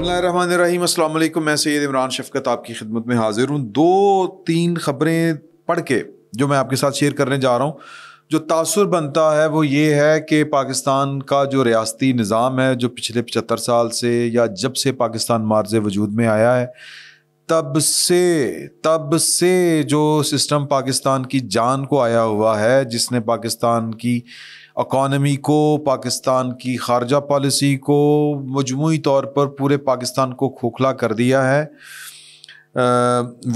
बसमीम अल्लाम मैं सैद इमरान शफकत आपकी खिदमत में हाजिर हूँ दो तीन खबरें पढ़ के जो मैं आपके साथ शेयर करने जा रहा हूँ जो तासर बनता है वो ये है कि पाकिस्तान का जो रियासती निज़ाम है जो पिछले पचहत्तर साल से या जब से पाकिस्तान मार्ज वजूद में आया है तब से तब से जो सिस्टम पाकिस्तान की जान को आया हुआ है जिसने पाकिस्तान की अकानमी को पाकिस्तान की खारजा पॉलिसी को मजमू तौर पर पूरे पाकिस्तान को खोखला कर दिया है आ,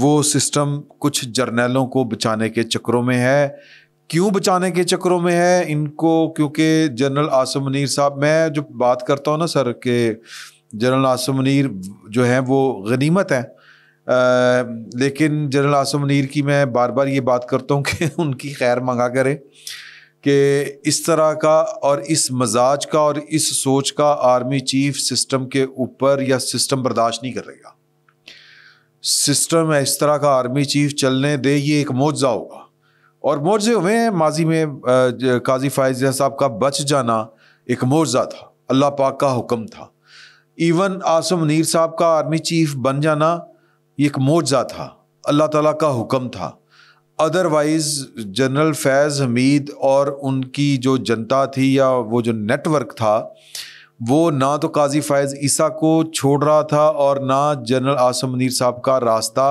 वो सिस्टम कुछ जर्नैलों को बचाने के चक्रों में है क्यों बचाने के चक्रों में है इनको क्योंकि जनरल आसम मुनीर साहब मैं जो बात करता हूँ ना सर के जनरल आसम मुनीर जो है वो गनीमत हैं लेकिन जनरल आसम मुनीर की मैं बार बार ये बात करता हूँ कि उनकी खैर मंगा करें कि इस तरह का और इस मजाज का और इस सोच का आर्मी चीफ सिस्टम के ऊपर या सिस्टम बर्दाश्त नहीं करेगा सिस्टम इस तरह का आर्मी चीफ चलने दे ये एक मुआवजा होगा और मुआवजे हुए हैं माजी में काजी फायजिया साहब का बच जाना एक मुआवजा था अल्लाह पाक का हुक्म था इवन आसम मुनीर साहब का आर्मी चीफ बन जाना एक मुआवजा था अल्लाह ताला का हुक्म था अदरवाइज जनरल फैज़ हमीद और उनकी जो जनता थी या वो जो नेटवर्क था वो ना तो काजी फ़ैज़ ईसा को छोड़ रहा था और ना जनरल आसम मनीर साहब का रास्ता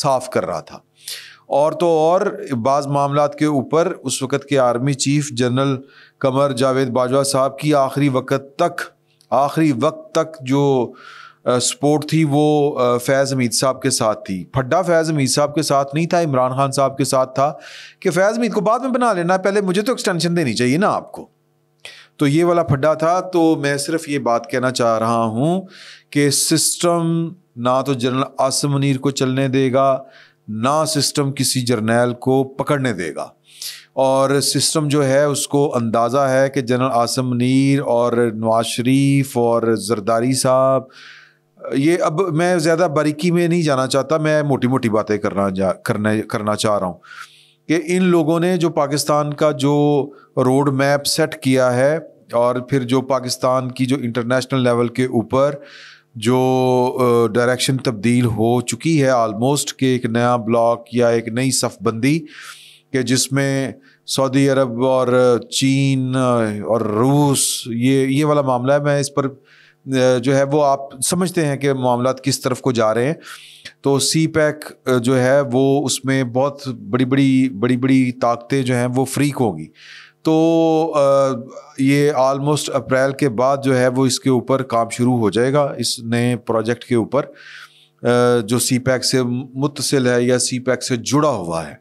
साफ कर रहा था और तो और बाज़ मामला के ऊपर उस वक़्त के army chief general Qamar Javed Bajwa साहब की आखिरी वक्त तक आखिरी वक्त तक जो सपोर्ट थी वो फैज़ हमीद साहब के साथ थी फड्डा फैज़ हमीद साहब के साथ नहीं था इमरान खान साहब के साथ था कि फैज़ हमीद को बाद में बना लेना पहले मुझे तो एक्सटेंशन देनी चाहिए ना आपको तो ये वाला फड्डा था तो मैं सिर्फ ये बात कहना चाह रहा हूँ कि सिस्टम ना तो जनरल आसम मनीर को चलने देगा ना सिस्टम किसी जर्नैल को पकड़ने देगा और सिस्टम जो है उसको अंदाज़ा है कि जनरल आसम मनीर और नवाज शरीफ और जरदारी साहब ये अब मैं ज़्यादा बारीकी में नहीं जाना चाहता मैं मोटी मोटी बातें करना जा करने करना चाह रहा हूँ कि इन लोगों ने जो पाकिस्तान का जो रोड मैप सेट किया है और फिर जो पाकिस्तान की जो इंटरनेशनल लेवल के ऊपर जो डायरेक्शन तब्दील हो चुकी है आलमोस्ट के एक नया ब्लॉक या एक नई सफ़बंदी कि जिसमें सऊदी अरब और चीन और रूस ये ये वाला मामला है मैं इस पर जो है वो आप समझते हैं कि मामला किस तरफ को जा रहे हैं तो सी पैक जो है वो उसमें बहुत बड़ी बड़ी बड़ी बड़ी ताकतें जो हैं वो फ्रीक होगी तो ये आलमोस्ट अप्रैल के बाद जो है वो इसके ऊपर काम शुरू हो जाएगा इस नए प्रोजेक्ट के ऊपर जो सी पैक से मुतसिल है या सी पैक से जुड़ा हुआ है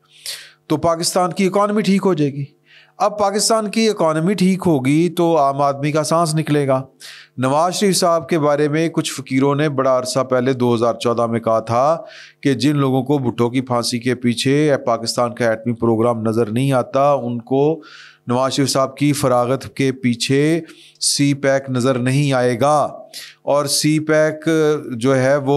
तो पाकिस्तान की इकॉनमी ठीक हो जाएगी अब पाकिस्तान की इकानमी ठीक होगी तो आम आदमी का सांस निकलेगा नवाज शरीफ साहब के बारे में कुछ फ़कीरों ने बड़ा अरसा पहले 2014 में कहा था कि जिन लोगों को भुट्टो की फांसी के पीछे पाकिस्तान का एटमी प्रोग्राम नज़र नहीं आता उनको नवाज शरीफ साहब की फरागत के पीछे सी पैक नज़र नहीं आएगा और सी पैक जो है वो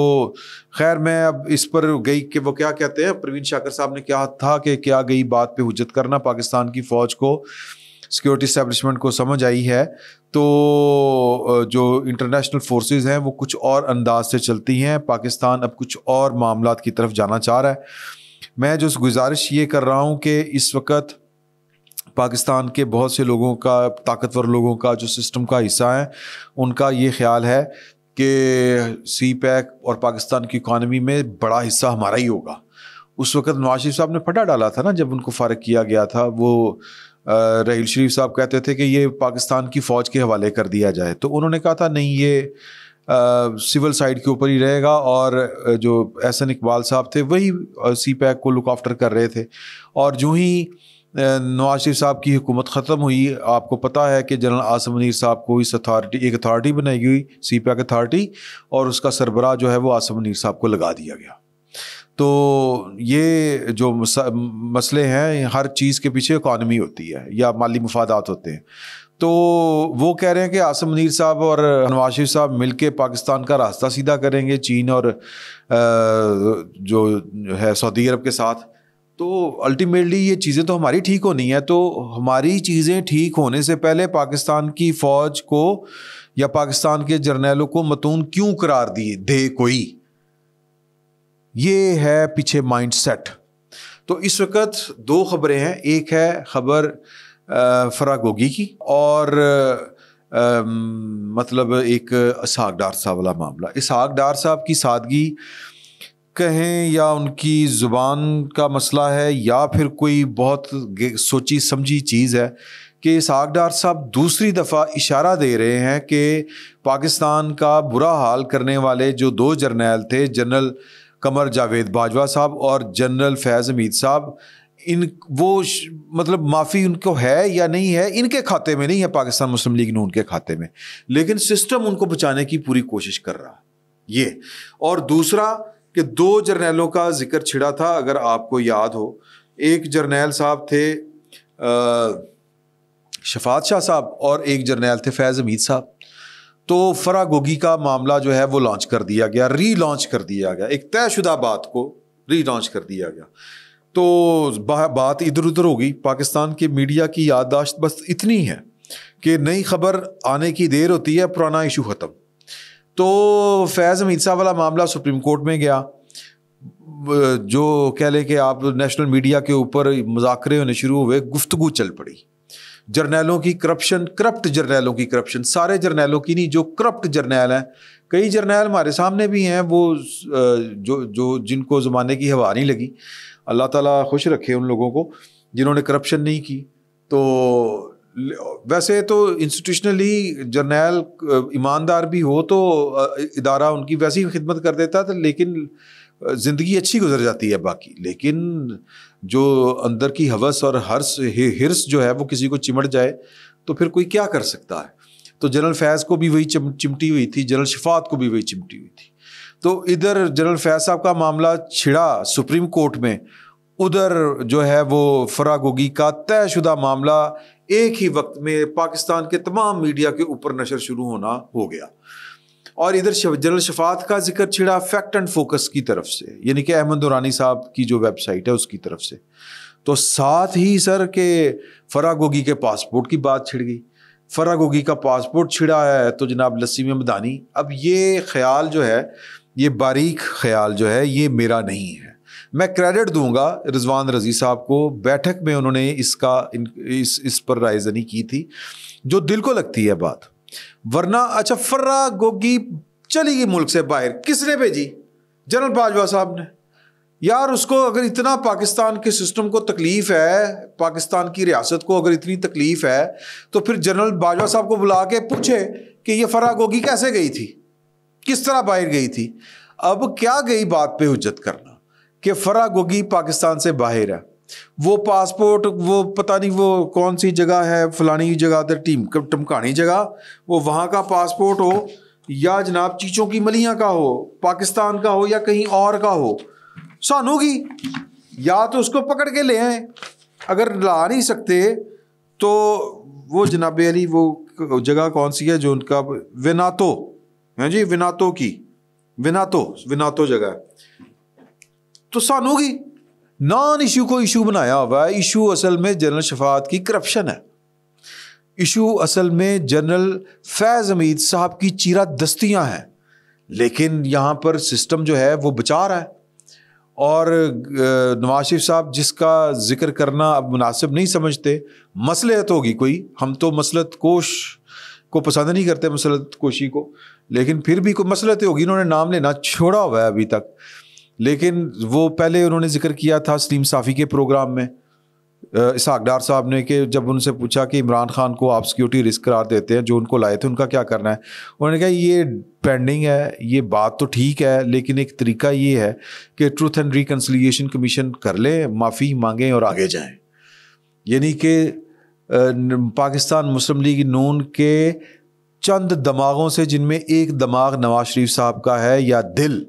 खैर मैं अब इस पर गई कि वो क्या कहते हैं प्रवीण शाकर साहब ने कहा था कि क्या गई बात पे हजत करना पाकिस्तान की फ़ौज को सिक्योरिटी इस्टेबलिशमेंट को समझ आई है तो जो इंटरनेशनल फोर्सेस हैं वो कुछ और अंदाज से चलती हैं पाकिस्तान अब कुछ और मामला की तरफ जाना चाह रहा है मैं जो गुजारिश ये कर रहा हूँ कि इस वक्त पाकिस्तान के बहुत से लोगों का ताकतवर लोगों का जो सिस्टम का हिस्सा हैं उनका ये ख्याल है कि सी पैक और पाकिस्तान की इकानमी में बड़ा हिस्सा हमारा ही होगा उस वक्त नवाज शरीफ साहब ने फटा डाला था ना जब उनको फ़र्क किया गया था वो रहील शरीफ साहब कहते थे कि ये पाकिस्तान की फ़ौज के हवाले कर दिया जाए तो उन्होंने कहा था नहीं ये सिविल साइड के ऊपर ही रहेगा और जो एहसन इकबाल साहब थे वही सी पैक को लुक आफ्टर कर रहे थे और जो ही नवाज शरीफ साहब की हुकूमत ख़त्म हुई आपको पता है कि जनरल आसम मुनीर साहब को इस अथॉरिटी एक अथॉरिटी बनाई हुई सी पैक अथार्टी और उसका सरबराह जो है वो आसम मुनीर साहब को लगा दिया गया तो ये जो मसले हैं हर चीज़ के पीछे इकानमी होती है या माली मफादात होते हैं तो वो कह रहे हैं कि आसम मुनीर साहब और नवाज शरीफ साहब मिल के पाकिस्तान का रास्ता सीधा करेंगे चीन और जो है सऊदी अरब के साथ तो अल्टीमेटली ये चीज़ें तो हमारी ठीक होनी है तो हमारी चीज़ें ठीक होने से पहले पाकिस्तान की फ़ौज को या पाकिस्तान के जर्नैलों को मतून क्यों करार दिए दे कोई ये है पीछे माइंड सेट तो इस वक्त दो खबरें हैं एक है खबर फरा गोगी की और आ, मतलब एक इसहाक डार साहब वाला मामला इसहाक डार साहब की सादगी कहें या उनकी ज़ुबान का मसला है या फिर कोई बहुत सोची समझी चीज़ है कि सागडार डार साहब दूसरी दफ़ा इशारा दे रहे हैं कि पाकिस्तान का बुरा हाल करने वाले जो दो जर्नैल थे जनरल कमर जावेद बाजवा साहब और जनरल फैज़ हमीद साहब इन वो मतलब माफ़ी उनको है या नहीं है इनके खाते में नहीं है पाकिस्तान मुस्लिम लीग नून के खाते में लेकिन सिस्टम उनको बचाने की पूरी कोशिश कर रहा ये और दूसरा कि दो जर्नैलों का जिक्र छिड़ा था अगर आपको याद हो एक जर्नैल साहब थे शफात शाह साहब और एक जर्नैल थे फैज़ हमीद साहब तो फरा गोगी का मामला जो है वो लॉन्च कर दिया गया री लॉन्च कर दिया गया एक तयशुदा बात को री लॉन्च कर दिया गया तो बात इधर उधर होगी पाकिस्तान के मीडिया की याददाश्त बस इतनी है कि नई खबर आने की देर होती है पुराना इशू ख़त्म तो फैज़ हमीद साहब वाला मामला सुप्रीम कोर्ट में गया जो कह लें कि आप नेशनल मीडिया के ऊपर मुजाकरे होने शुरू हुए गुफ्तगु चल पड़ी जर्नैलों की करप्शन करप्ट जर्नैलों की करप्शन सारे जर्नैलों की नहीं जो करप्ट जर्नैल हैं कई जर्नैल हमारे सामने भी हैं वो जो जो जिनको ज़माने की हवा नहीं लगी अल्लाह ताला खुश रखे उन लोगों को जिन्होंने करप्शन नहीं की तो वैसे तो इंस्टीट्यूशनली जर्नैल ईमानदार भी हो तो इदारा उनकी वैसी ही खिदमत कर देता था लेकिन ज़िंदगी अच्छी गुजर जाती है बाकी लेकिन जो अंदर की हवस और हर्स हिरस जो है वो किसी को चिमट जाए तो फिर कोई क्या कर सकता है तो जनरल फैज़ को भी वही चिम, चिमटी हुई थी जनरल शफात को भी वही चिमटी हुई थी तो इधर जनरल फैज़ साहब का मामला छिड़ा सुप्रीम कोर्ट में उधर जो है वो फरागोगी का तयशुदा मामला एक ही वक्त में पाकिस्तान के तमाम मीडिया के ऊपर नशर शुरू होना हो गया और इधर जनरल शफात का जिक्र छिड़ा फैक्ट एंड फोकस की तरफ से यानी कि अहमद दुरानी साहब की जो वेबसाइट है उसकी तरफ से तो साथ ही सर के फरा गोगी के पासपोर्ट की बात छिड़ गई फरा गोगी का पासपोर्ट छिड़ा है तो जनाब लसीम मदानी अब ये ख्याल जो है ये बारीक ख्याल जो है ये मेरा नहीं है मैं क्रेडिट दूंगा रिजवान रजी साहब को बैठक में उन्होंने इसका इन, इस इस पर रायजनी की थी जो दिल को लगती है बात वरना अच्छा फर्रा गोगी चली गई मुल्क से बाहर किसने भेजी जनरल बाजवा साहब ने यार उसको अगर इतना पाकिस्तान के सिस्टम को तकलीफ़ है पाकिस्तान की रियासत को अगर इतनी तकलीफ़ है तो फिर जनरल बाजवा साहब को बुला के पूछे कि ये फरा गोगी कैसे गई थी किस तरह बाहर गई थी अब क्या गई बात पे हजत करना कि फरा गोगी पाकिस्तान से बाहर है वो पासपोर्ट वो पता नहीं वो कौन सी जगह है फलानी जगह अदर टीम टमकानी जगह वो वहाँ का पासपोर्ट हो या जनाब चीचों की मलियाँ का हो पाकिस्तान का हो या कहीं और का हो सानू की या तो उसको पकड़ के ले आए अगर ला नहीं सकते तो वो जनाब अली वो जगह कौन सी है जो उनका विनातो है जी विनातो की विनातो विनातो जगह तो सानू की नॉन इशू को इशू बनाया हुआ है इशू असल में जनरल शफात की करप्शन है इशू असल में जनरल फैज़ हमीद साहब की चीरा दस्तियाँ हैं लेकिन यहाँ पर सिस्टम जो है वो बचा रहा है और नवाज शरीफ साहब जिसका जिक्र करना अब मुनासिब नहीं समझते मसलहत होगी कोई हम तो मसलत कोश को पसंद नहीं करते मसलत कोशी को लेकिन फिर भी कोई मसलत होगी इन्होंने नाम लेना छोड़ा हुआ है अभी तक लेकिन वो पहले उन्होंने जिक्र किया था सलीम साफ़ी के प्रोग्राम में इसहाक डार साहब ने कि जब उनसे पूछा कि इमरान खान को आप सिक्योरिटी रिस्क करार देते हैं जो उनको लाए थे उनका क्या करना है उन्होंने कहा ये पेंडिंग है ये बात तो ठीक है लेकिन एक तरीका ये है कि ट्रूथ एंड रिकन्सलिएशन कमीशन कर लें माफ़ी मांगें और आगे जाएँ यानी कि पाकिस्तान मुस्लिम लीग नून के चंद दमागों से जिनमें एक दमाग नवाज शरीफ साहब का है या दिल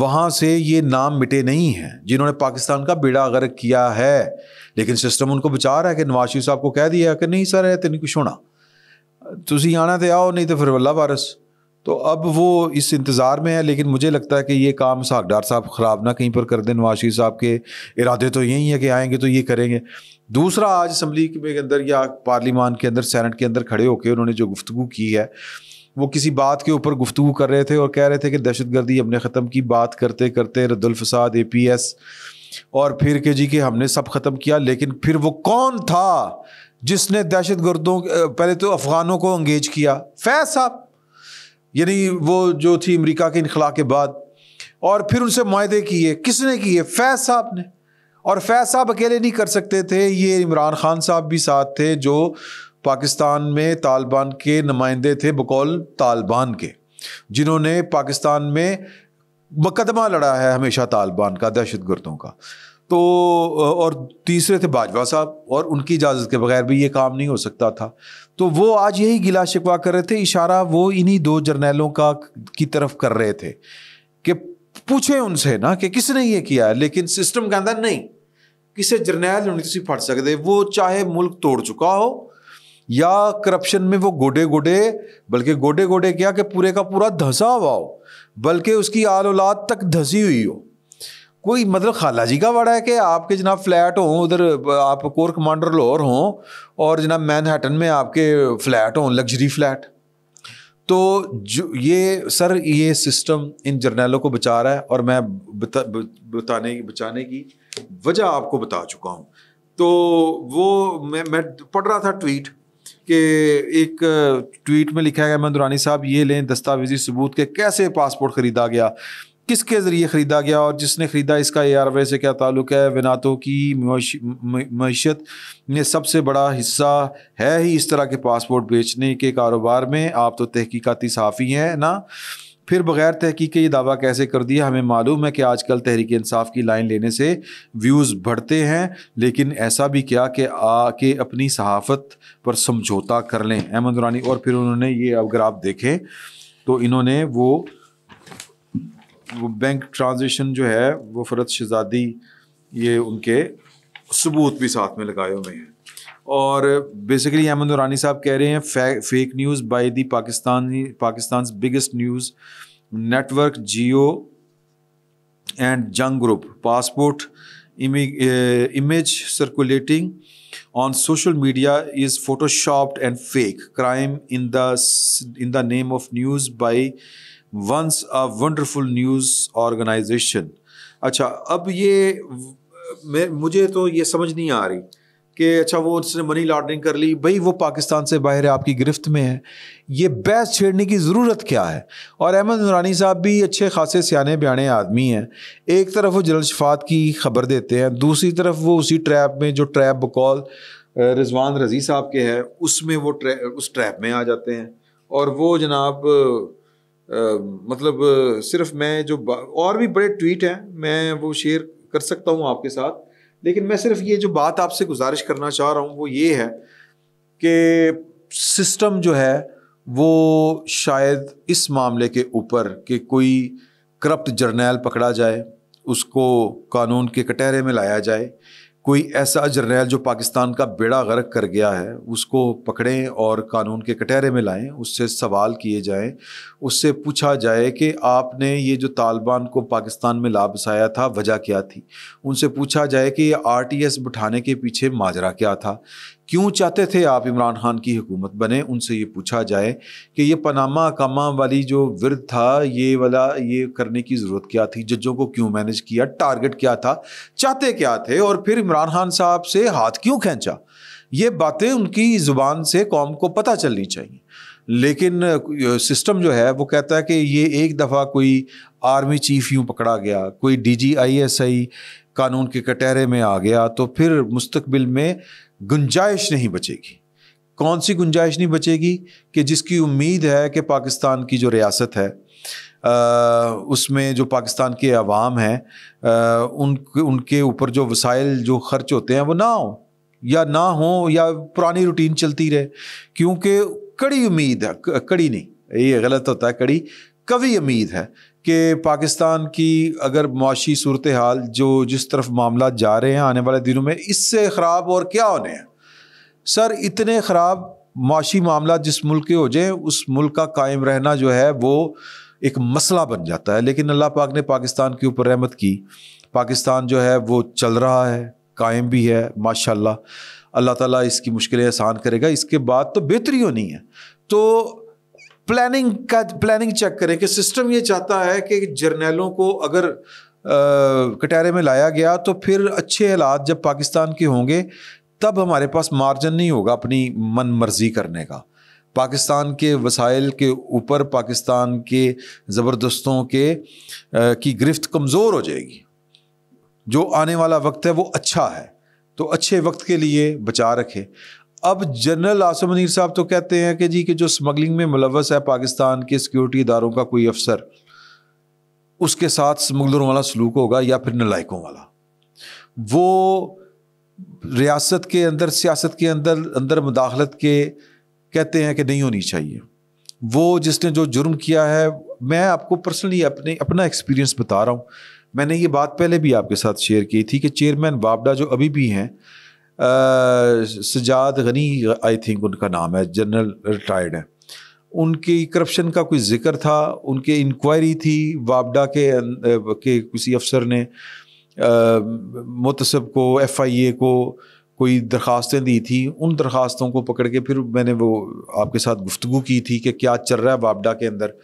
वहाँ से ये नाम मिटे नहीं हैं जिन्होंने पाकिस्तान का बेड़ा गर्क किया है लेकिन सिस्टम उनको बचा रहा है कि नवाज शरीफ साहब को कह दिया कि नहीं सर है तेन कुछ होना तुम आना तो आओ नहीं तो फिर वल्ला वारस तो अब वो इस इंतज़ार में है लेकिन मुझे लगता है कि ये काम सागडार साहब ख़राब ना कहीं पर कर दें नवाज शरीफ साहब के इरादे तो यही है कि आएंगे तो ये करेंगे दूसरा आज असम्बली के अंदर या पार्लीमान के अंदर सैनट के अंदर खड़े होकर उन्होंने जो गुफ्तु की है वो किसी बात के ऊपर गुफ्तु कर रहे थे और कह रहे थे कि दहशत गर्दी हमने ख़त्म की बात करते करते रद्दुलफसाद ए पी एस और फिर के जी के हमने सब ख़त्म किया लेकिन फिर वो कौन था जिसने दहशत गर्दों पहले तो अफ़गानों को अंगेज किया फैज साहब यानी वो जो थी अमरीका के इनखला के बाद और फिर उनसे माहे किए किसने किए फैज साहब ने और फैज साहब अकेले नहीं कर सकते थे ये इमरान खान साहब भी साथ थे जो पाकिस्तान में तालिबान के नुमाइंदे थे बकौल तालिबान के जिन्होंने पाकिस्तान में मुकदमा लड़ा है हमेशा तालिबान का दहशत गर्दों का तो और तीसरे थे बाजवा साहब और उनकी इजाज़त के बगैर भी ये काम नहीं हो सकता था तो वो आज यही गिला शिकवा कर रहे थे इशारा वो इन्हीं दो जर्नैलों का की तरफ कर रहे थे कि पूछे उनसे ना कि किसने ये किया है लेकिन सिस्टम कहता नहीं किसे जर्नैल नहीं फट सकते वो चाहे मुल्क तोड़ चुका हो या करप्शन में वो गोडे गोडे बल्कि गोडे गोडे क्या कि पूरे का पूरा धंसा हुआ हो बल्कि उसकी आल औलाद तक धंसी हुई हो कोई मतलब खाला जी का वड़ा है कि आपके जनाब फ्लैट हों उधर आप कोर कमांडर लाहौर हों और जनाब मैनहटन में आपके फ्लैट हों लग्जरी फ्लैट तो जो ये सर ये सिस्टम इन जर्नैलों को बचा रहा है और मैं बता, बताने बचाने की वजह आपको बता चुका हूँ तो वो मैं मैं पढ़ रहा था ट्वीट कि एक ट्वीट में लिखा गया मंदुरानी साहब ये लें दस्तावेजी सबूत के कैसे पासपोर्ट ख़रीदा गया किसके ज़रिए ख़रीदा गया और जिसने ख़रीदा इसका ए आर से क्या ताल्लुक है वनातों की मीशत में सबसे बड़ा हिस्सा है ही इस तरह के पासपोर्ट बेचने के कारोबार में आप तो तहकीकती साफ़ी हैं ना फिर बगैर तहकीक ये दावा कैसे कर दिया हमें मालूम है कि आजकल तहरीक इंसाफ की लाइन लेने से व्यूज़ बढ़ते हैं लेकिन ऐसा भी क्या कि आके अपनी सहाफ़त पर समझौता कर लें अहमद रानी और फिर उन्होंने ये अगर आप देखें तो इन्होंने वो वो बैंक ट्रांजेक्शन जो है वो फरत शहजादी ये उनके सबूत भी साथ में लगाए हुए हैं और बेसिकली अहमद नूरानी साहब कह रहे हैं fake news by the Pakistani Pakistan biggest news network Geo and Jang group passport image circulating on social media is photoshopped and fake crime in the in the name of news by once a wonderful news organisation अच्छा अब ये मैं मुझे तो ये समझ नहीं आ रही कि अच्छा वो उसने मनी लॉन्ड्रिंग कर ली भाई वो पाकिस्तान से बाहर है आपकी गिरफ्त में है ये बहस छेड़ने की ज़रूरत क्या है और अहमद नूरानी साहब भी अच्छे खासे सियाने बयाने आदमी हैं एक तरफ वो जल शफात की खबर देते हैं दूसरी तरफ वो उसी ट्रैप में जो ट्रैप बकौल रिजवान रजी साहब के है उसमें वो ट्रै उस ट्रैप में आ जाते हैं और वो जनाब आ, मतलब सिर्फ मैं जो और भी बड़े ट्वीट हैं मैं वो शेयर कर सकता हूँ आपके साथ लेकिन मैं सिर्फ ये जो बात आपसे गुजारिश करना चाह रहा हूँ वो ये है कि सिस्टम जो है वो शायद इस मामले के ऊपर कि कोई करप्ट जर्नैल पकड़ा जाए उसको कानून के कटहरे में लाया जाए कोई ऐसा जर्नैल जो पाकिस्तान का बेड़ा गर्क कर गया है उसको पकड़ें और कानून के कटहरे में लाएं उससे सवाल किए जाएं उससे पूछा जाए कि आपने ये जो तालिबान को पाकिस्तान में ला बसाया था वजह क्या थी उनसे पूछा जाए कि ये आर टी एस बिठाने के पीछे माजरा क्या था क्यों चाहते थे आप इमरान खान की हुकूमत बने उनसे ये पूछा जाए कि ये पनामा कामा वाली जो विरद था ये वाला ये करने की ज़रूरत क्या थी जजों को क्यों मैनेज किया टारगेट क्या था चाहते क्या थे और फिर इमरान खान साहब से हाथ क्यों खींचा ये बातें उनकी ज़ुबान से कौम को पता चलनी चाहिए लेकिन सिस्टम जो है वो कहता है कि ये एक दफ़ा कोई आर्मी चीफ यूँ पकड़ा गया कोई D G I S I कानून के कटहरे में आ गया तो फिर मुस्तबिल में गुंजाइश नहीं बचेगी कौन सी गुंजाइश नहीं बचेगी कि जिसकी उम्मीद है कि पाकिस्तान की जो रियासत है उसमें जो पाकिस्तान के अवाम हैं उन उनके ऊपर जो वसाइल जो खर्च होते हैं वो ना हो या ना हो या पुरानी रूटीन चलती रहे क्योंकि कड़ी उम्मीद है कड़ी नहीं ये गलत होता है कड़ी कवि उम्मीद है कि पाकिस्तान की अगर मुशी सूरत हाल जो जिस तरफ मामला जा रहे हैं आने वाले दिनों में इससे ख़राब और क्या होने हैं सर इतने ख़राब मुशी मामला जिस मुल्क के हो जाए उस मुल्क का कायम रहना जो है वो एक मसला बन जाता है लेकिन अल्लाह पाक ने पाकिस्तान के ऊपर रहमत की पाकिस्तान जो है वो चल रहा है कायम भी है माशाल्लाह अल्लाह ताला इसकी मुश्किलें आसान करेगा इसके बाद तो बेहतरी होनी है तो प्लानिंग का प्लानिंग चेक करें कि सिस्टम ये चाहता है कि जर्नैलों को अगर कटारे में लाया गया तो फिर अच्छे हालात जब पाकिस्तान के होंगे तब हमारे पास मार्जिन नहीं होगा अपनी मन मर्जी करने का पाकिस्तान के वसाइल के ऊपर पाकिस्तान के ज़बरदस्तों के आ, की गिरफ्त कमज़ोर हो जाएगी जो आने वाला वक्त है वो अच्छा है तो अच्छे वक्त के लिए बचा रखे अब जनरल आसम मनीर साहब तो कहते हैं कि जी कि जो स्मगलिंग में मुलवस है पाकिस्तान के सिक्योरिटी इदारों का कोई अफसर उसके साथ स्मगलरों वाला सलूक होगा या फिर नलायकों वाला वो रियासत के अंदर सियासत के अंदर अंदर मुदाखलत के कहते हैं कि नहीं होनी चाहिए वो जिसने जो जुर्म किया है मैं आपको पर्सनली अपने अपना एक्सपीरियंस बता रहा हूँ मैंने ये बात पहले भी आपके साथ शेयर की थी कि चेयरमैन बाबडा जो अभी भी हैं सजाद गनी आई थिंक उनका नाम है जनरल रिटायर्ड है उनकी करप्शन का कोई जिक्र था उनके इंक्वायरी थी वाबडा के अं-, के किसी अफसर ने मुतसब को एफ आई ए को कोई दरख्वास्तें दी थी उन दरख्वास्तों को पकड़ के फिर मैंने वो आपके साथ गुफ्तु की थी कि क्या चल रहा है वाबडा के अंदर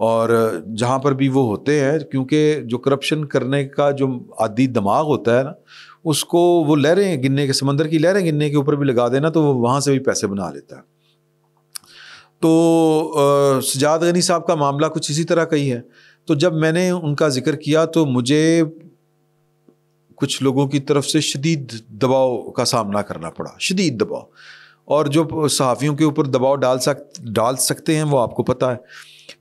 और जहाँ पर भी वो होते हैं क्योंकि जो करप्शन करने का जो आदि दिमाग होता है ना उसको वो लहरें गिनने के समंदर की लहरें गिनने के ऊपर भी लगा देना तो वो वहाँ से भी पैसे बना लेता है तो सजाद गनी साहब का मामला कुछ इसी तरह का ही है तो जब मैंने उनका जिक्र किया तो मुझे कुछ लोगों की तरफ से शदीद दबाव का सामना करना पड़ा शदीद दबाव और जो सहाफ़ियों के ऊपर दबाव डाल सक डाल सकते हैं वो आपको पता है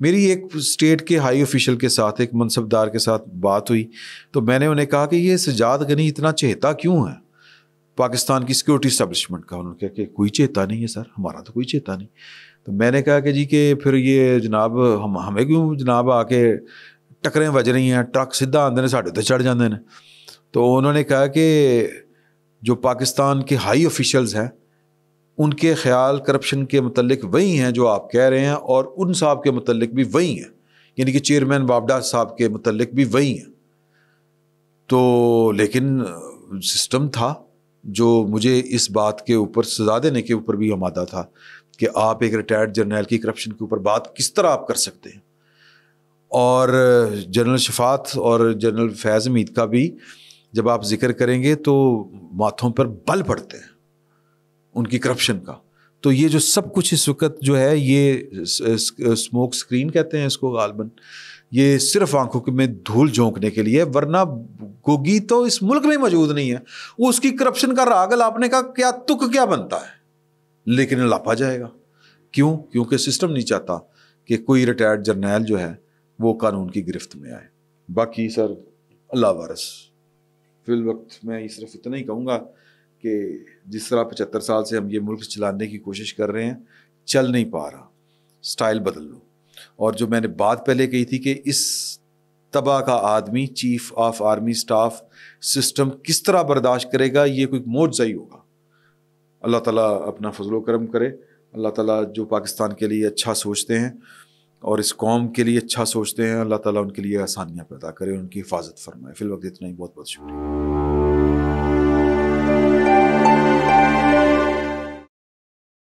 मेरी एक स्टेट के हाई ऑफिशियल के साथ एक मनसबदार के साथ बात हुई तो मैंने उन्हें कहा कि ये सजाद गनी इतना चेहता क्यों है पाकिस्तान की सिक्योरिटी इस्टबलिशमेंट का उन्होंने कहा कि कोई चेता नहीं है सर हमारा तो कोई चेता नहीं तो मैंने कहा कि जी कि फिर ये जनाब हम हमें क्यों जनाब आके टकरें बज रही हैं ट्रक सीधा आते हैं साढ़े तो चढ़ जाते हैं तो उन्होंने कहा कि जो पाकिस्तान के हाई ऑफिशल्स हैं उनके ख्याल करप्शन के मतलब वही हैं जो आप कह रहे हैं और उन साहब के मतलब भी वही हैं यानी कि चेयरमैन बाबडा साहब के मतलब भी वही हैं तो लेकिन सिस्टम था जो मुझे इस बात के ऊपर सजा देने के ऊपर भी आमादा था कि आप एक रिटायर्ड जर्नल की करप्शन के ऊपर बात किस तरह आप कर सकते हैं और जनरल शफात और जनरल फैज़ हमीद का भी जब आप जिक्र करेंगे तो माथों पर बल पड़ते हैं उनकी करप्शन का तो ये जो सब कुछ इस वक्त जो है ये स्मोक स्क्रीन कहते हैं इसको गालबन ये सिर्फ आंखों के में धूल झोंकने के लिए वरना गोगी तो इस मुल्क में मौजूद नहीं है उसकी करप्शन का राग लापने का क्या तुक क्या बनता है लेकिन लापा जाएगा क्यों क्योंकि सिस्टम नहीं चाहता कि कोई रिटायर्ड जर्नैल जो है वो कानून की गिरफ्त में आए बाकी सर अल्लाह वारस फिल वक्त मैं ये सिर्फ इतना ही कहूँगा कि जिस तरह पचहत्तर साल से हम ये मुल्क चलाने की कोशिश कर रहे हैं चल नहीं पा रहा स्टाइल बदल लो और जो मैंने बात पहले कही थी कि इस तबाह का आदमी chief of army staff system किस तरह बर्दाश्त करेगा ये कोई मोजा ही होगा अल्लाह ताला अपना फजल करम करे अल्लाह ताला जो पाकिस्तान के लिए अच्छा सोचते हैं और इस कौम के लिए अच्छा सोचते हैं अल्लाह ताला उनके लिए आसानियाँ पैदा करे उनकी हिफाजत फरमाए फिल वक्त इतना ही बहुत बहुत शुक्रिया